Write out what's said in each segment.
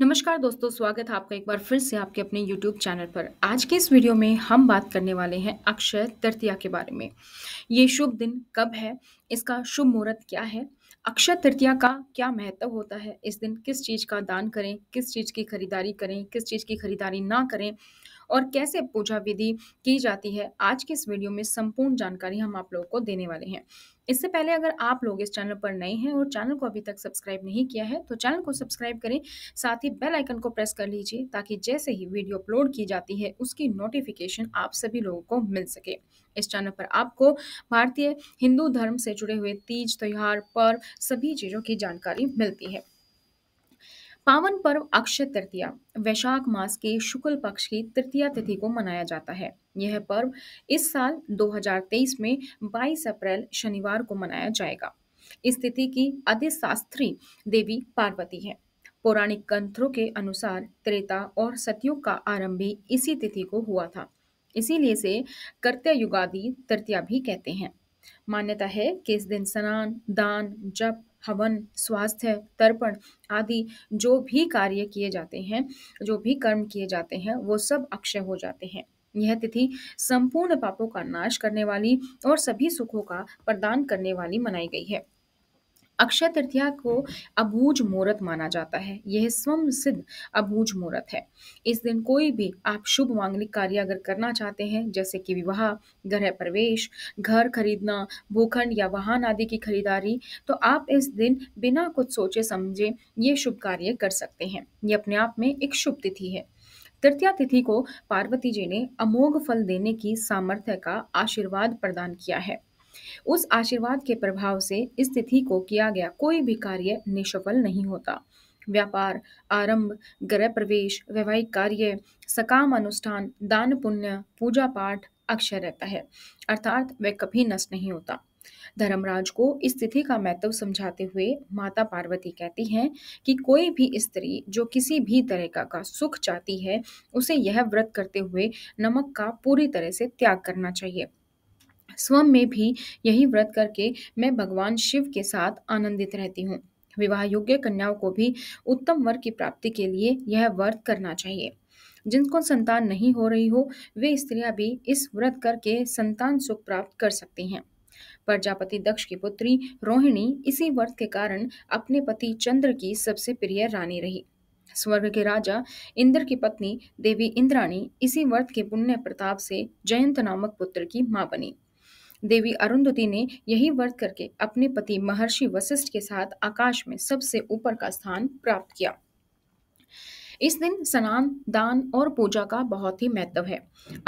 नमस्कार दोस्तों स्वागत है आपका एक बार फिर से आपके अपने YouTube चैनल पर आज के इस वीडियो में हम बात करने वाले हैं अक्षय तृतीया के बारे में ये शुभ दिन कब है इसका शुभ मुहूर्त क्या है अक्षय तृतीया का क्या महत्व होता है इस दिन किस चीज़ का दान करें किस चीज़ की खरीदारी करें किस चीज़ की खरीदारी ना करें और कैसे पूजा विधि की जाती है आज के इस वीडियो में संपूर्ण जानकारी हम आप लोगों को देने वाले हैं इससे पहले अगर आप लोग इस चैनल पर नए हैं और चैनल को अभी तक सब्सक्राइब नहीं किया है तो चैनल को सब्सक्राइब करें साथ ही बेल आइकन को प्रेस कर लीजिए ताकि जैसे ही वीडियो अपलोड की जाती है उसकी नोटिफिकेशन आप सभी लोगों को मिल सके इस चैनल पर आपको भारतीय हिंदू धर्म से जुड़े हुए तीज त्यौहार पर्व सभी चीज़ों की जानकारी मिलती है पावन पर्व अक्षय तृतीया वैशाख मास के शुक्ल पक्ष की तृतीया तिथि को मनाया जाता है यह पर्व इस साल 2023 में 22 अप्रैल शनिवार को मनाया जाएगा इस तिथि की अधिशास्त्री देवी पार्वती है पौराणिक ग्रंथों के अनुसार त्रेता और सतयुग का आरंभ भी इसी तिथि को हुआ था इसीलिए से कर्त्य युगादि तृतीया भी कहते हैं मान्यता है कि इस दिन स्नान दान जप हवन स्वास्थ्य तर्पण आदि जो भी कार्य किए जाते हैं जो भी कर्म किए जाते हैं वो सब अक्षय हो जाते हैं यह तिथि संपूर्ण पापों का नाश करने वाली और सभी सुखों का प्रदान करने वाली मनाई गई है अक्षय तृतीया को अबूझ मुहूर्त माना जाता है यह स्वम सिद्ध अबूझ मुहूर्त है इस दिन कोई भी आप शुभ मांगलिक कार्य अगर करना चाहते हैं जैसे कि विवाह गृह प्रवेश घर खरीदना भूखंड या वाहन आदि की खरीदारी तो आप इस दिन बिना कुछ सोचे समझे ये शुभ कार्य कर सकते हैं ये अपने आप में एक शुभ तिथि है तृतीया तिथि को पार्वती जी ने अमोघ फल देने की सामर्थ्य का आशीर्वाद प्रदान किया है उस आशीर्वाद के प्रभाव से इस तिथि को किया गया कोई भी कार्य निष्फल नहीं होता व्यापार आरंभ गृह प्रवेश वैवाहिक कार्य सकाम अनुष्ठान दान पुण्य पूजा पाठ अक्षय रहता है अर्थात वह कभी नष्ट नहीं होता धर्मराज को इस तिथि का महत्व समझाते हुए माता पार्वती कहती हैं कि कोई भी स्त्री जो किसी भी तरह का, का सुख चाहती है उसे यह व्रत करते हुए नमक का पूरी तरह से त्याग करना चाहिए स्वयं में भी यही व्रत करके मैं भगवान शिव के साथ आनंदित रहती हूँ विवाह योग्य कन्याओं को भी उत्तम वर्ग की प्राप्ति के लिए यह व्रत करना चाहिए जिनको संतान नहीं हो रही हो वे स्त्रियां भी इस व्रत करके संतान सुख प्राप्त कर सकती हैं प्रजापति दक्ष की पुत्री रोहिणी इसी व्रत के कारण अपने पति चंद्र की सबसे प्रिय रानी रही स्वर्ग के राजा इंद्र की पत्नी देवी इंद्राणी इसी व्रत के पुण्य प्रताप से जयंत नामक पुत्र की माँ बनी देवी अरुंधति ने यही व्रत करके अपने पति महर्षि वशिष्ठ के साथ आकाश में सबसे ऊपर का स्थान प्राप्त किया इस दिन स्नान दान और पूजा का बहुत ही महत्व है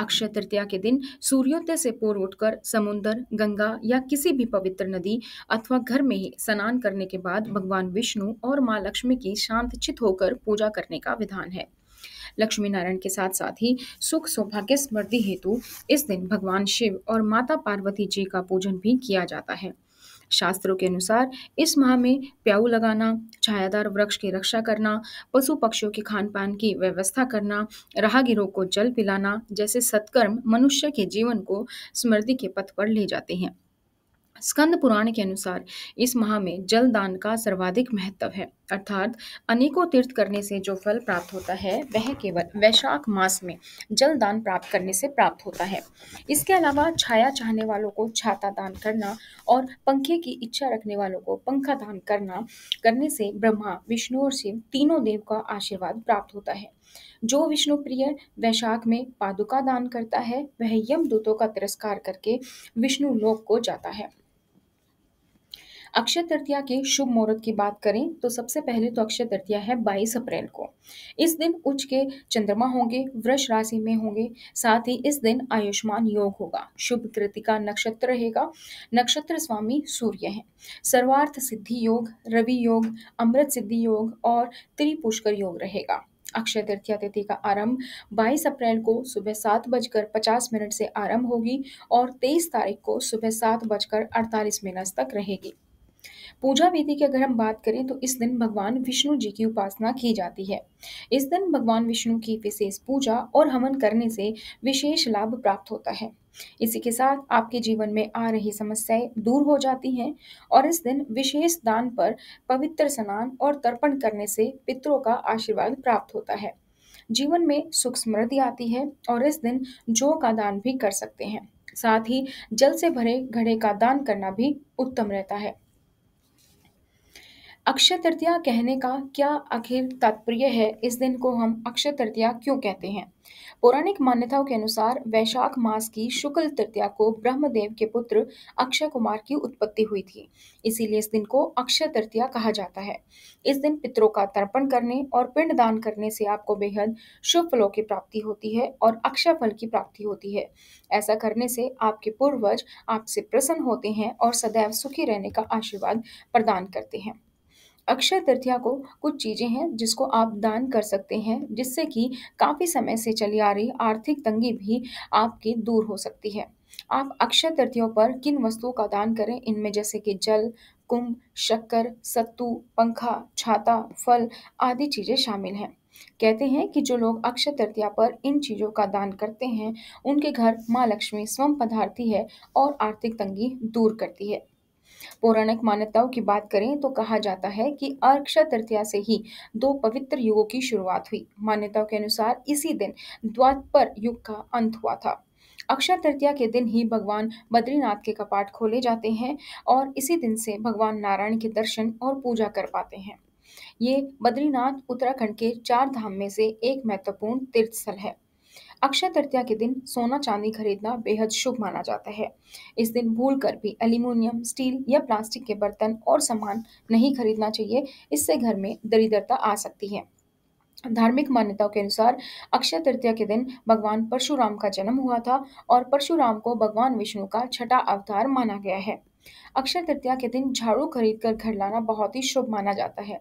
अक्षय तृतीया के दिन सूर्योदय से पूर्व उठकर समुन्दर गंगा या किसी भी पवित्र नदी अथवा घर में ही स्नान करने के बाद भगवान विष्णु और माँ लक्ष्मी की शांतचित होकर पूजा करने का विधान है लक्ष्मी नारायण के साथ साथ ही सुख सौभाग्य स्मृति हेतु इस दिन भगवान शिव और माता पार्वती जी का पूजन भी किया जाता है शास्त्रों के अनुसार इस माह में प्याऊ लगाना छायादार वृक्ष की रक्षा करना पशु पक्षियों के खान पान की व्यवस्था करना राहगीरों को जल पिलाना जैसे सत्कर्म मनुष्य के जीवन को स्मृति के पथ पर ले जाते हैं स्कंद पुराण के अनुसार इस माह में जल दान का सर्वाधिक महत्व है अर्थात अनेकों तीर्थ करने से जो फल प्राप्त होता है वह केवल वैशाख मास में जल दान प्राप्त करने से प्राप्त होता है इसके अलावा छाया चाहने वालों को छाता दान करना और पंखे की इच्छा रखने वालों को पंखा दान करना करने से ब्रह्मा विष्णु और शिव तीनों देव का आशीर्वाद प्राप्त होता है जो विष्णु प्रिय वैशाख में पादुका दान करता है वह यम दूतों का तिरस्कार करके विष्णु लोक को जाता है अक्षय तृतीया के शुभ मुहूर्त की बात करें तो सबसे पहले तो अक्षय तृतीया है 22 अप्रैल को इस दिन उच्च के चंद्रमा होंगे वृष राशि में होंगे साथ ही इस दिन आयुष्मान योग होगा शुभ कृतिका नक्षत्र रहेगा नक्षत्र स्वामी सूर्य हैं सर्वार्थ सिद्धि योग रवि योग अमृत सिद्धि योग और त्रिपुष्कर योग रहेगा अक्षय तृतीया तिथि का आरंभ 22 अप्रैल को सुबह सात बजकर पचास मिनट से आरंभ होगी और 23 तारीख को सुबह सात बजकर अड़तालीस मिनट तक रहेगी पूजा विधि की अगर हम बात करें तो इस दिन भगवान विष्णु जी की उपासना की जाती है इस दिन भगवान विष्णु की विशेष पूजा और हवन करने से विशेष लाभ प्राप्त होता है इसी के साथ आपके जीवन में आ रही समस्याएं दूर हो जाती हैं और इस दिन विशेष दान पर पवित्र स्नान और तर्पण करने से पितरों का आशीर्वाद प्राप्त होता है जीवन में सुख समृद्धि आती है और इस दिन जौ का दान भी कर सकते हैं साथ ही जल से भरे घड़े का दान करना भी उत्तम रहता है अक्षय तृतीया कहने का क्या आखिर तात्पर्य है इस दिन को हम अक्षय तृतीया क्यों कहते हैं पौराणिक मान्यताओं के अनुसार वैशाख मास की शुक्ल तृतीया को ब्रह्मदेव के पुत्र अक्षय कुमार की उत्पत्ति हुई थी इसीलिए इस दिन को अक्षय तृतीया कहा जाता है इस दिन पितरों का तर्पण करने और पिंड दान करने से आपको बेहद शुभ फलों की प्राप्ति होती है और अक्षय फल की प्राप्ति होती है ऐसा करने से आपके पूर्वज आपसे प्रसन्न होते हैं और सदैव सुखी रहने का आशीर्वाद प्रदान करते हैं अक्षय तृतीया को कुछ चीज़ें हैं जिसको आप दान कर सकते हैं जिससे कि काफ़ी समय से चली आ रही आर्थिक तंगी भी आपकी दूर हो सकती है आप अक्षय तृतीयों पर किन वस्तुओं का दान करें इनमें जैसे कि जल कुंभ शक्कर सत्तू पंखा छाता फल आदि चीज़ें शामिल हैं कहते हैं कि जो लोग अक्षय तृतीया पर इन चीज़ों का दान करते हैं उनके घर माँ लक्ष्मी स्वयं पधारती है और आर्थिक तंगी दूर करती है पौराणिक मान्यताओं की बात करें तो कहा जाता है कि अर्क्ष तृतीया से ही दो पवित्र युगों की शुरुआत हुई मान्यताओं के अनुसार इसी दिन द्वापर युग का अंत हुआ था अक्षय तृतीया के दिन ही भगवान बद्रीनाथ के कपाट खोले जाते हैं और इसी दिन से भगवान नारायण के दर्शन और पूजा कर पाते हैं ये बद्रीनाथ उत्तराखंड के चार धाम में से एक महत्वपूर्ण तीर्थ स्थल है अक्षय तृतीया के दिन सोना चांदी खरीदना बेहद शुभ माना जाता है इस दिन भूल कर भी एल्यूमिनियम स्टील या प्लास्टिक के बर्तन और सामान नहीं खरीदना चाहिए इससे घर में दरिद्रता आ सकती है धार्मिक मान्यताओं के अनुसार अक्षय तृतीया के दिन भगवान परशुराम का जन्म हुआ था और परशुराम को भगवान विष्णु का छठा अवतार माना गया है अक्षय तृतीया के दिन झाड़ू खरीद कर घर लाना बहुत ही शुभ माना जाता है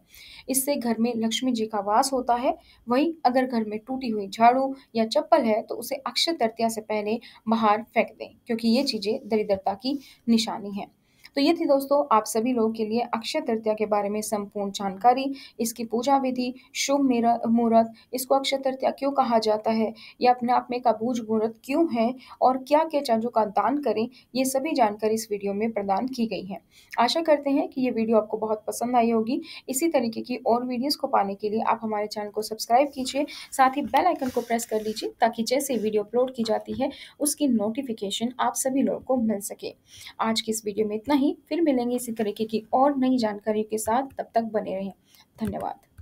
इससे घर में लक्ष्मी जी का वास होता है वहीं अगर घर में टूटी हुई झाड़ू या चप्पल है तो उसे अक्षय तृतीया से पहले बाहर फेंक दें क्योंकि ये चीज़ें दरिद्रता की निशानी है तो ये थी दोस्तों आप सभी लोगों के लिए अक्षय तृतीया के बारे में संपूर्ण जानकारी इसकी पूजा विधि शुभ मुहूर्त इसको अक्षय तृतीया क्यों कहा जाता है यह अपने आप में एक मुहूर्त क्यों है और क्या क्या चीज़ों का दान करें ये सभी जानकारी इस वीडियो में प्रदान की गई है आशा करते हैं कि ये वीडियो आपको बहुत पसंद आई होगी इसी तरीके की और वीडियोज़ को पाने के लिए आप हमारे चैनल को सब्सक्राइब कीजिए साथ ही बेल आइकन को प्रेस कर लीजिए ताकि जैसे वीडियो अपलोड की जाती है उसकी नोटिफिकेशन आप सभी लोगों को मिल सके आज की इस वीडियो में इतना ही नहीं फिर मिलेंगे इसी तरीके की और नई जानकारियों के साथ तब तक बने रहें धन्यवाद